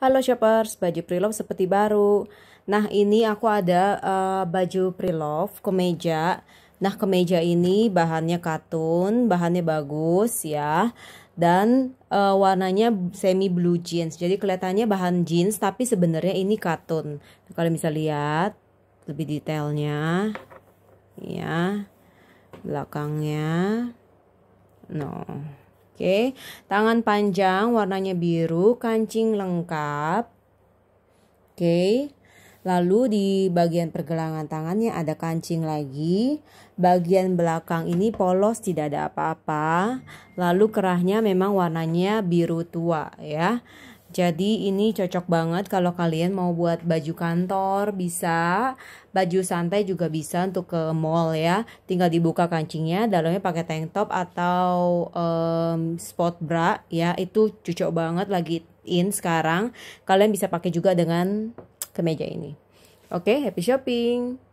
Halo shoppers, baju preloved seperti baru. Nah, ini aku ada uh, baju preloved kemeja. Nah, kemeja ini bahannya katun, bahannya bagus ya. Dan uh, warnanya semi blue jeans. Jadi kelihatannya bahan jeans tapi sebenarnya ini katun. kalian bisa lihat lebih detailnya. Ya. Belakangnya. No. Oke, tangan panjang warnanya biru, kancing lengkap. Oke. Lalu di bagian pergelangan tangannya ada kancing lagi. Bagian belakang ini polos tidak ada apa-apa. Lalu kerahnya memang warnanya biru tua ya. Jadi ini cocok banget kalau kalian mau buat baju kantor bisa, baju santai juga bisa untuk ke mall ya. Tinggal dibuka kancingnya, dalamnya pakai tank top atau um, spot bra ya. Itu cocok banget lagi in sekarang. Kalian bisa pakai juga dengan kemeja ini. Oke, okay, happy shopping.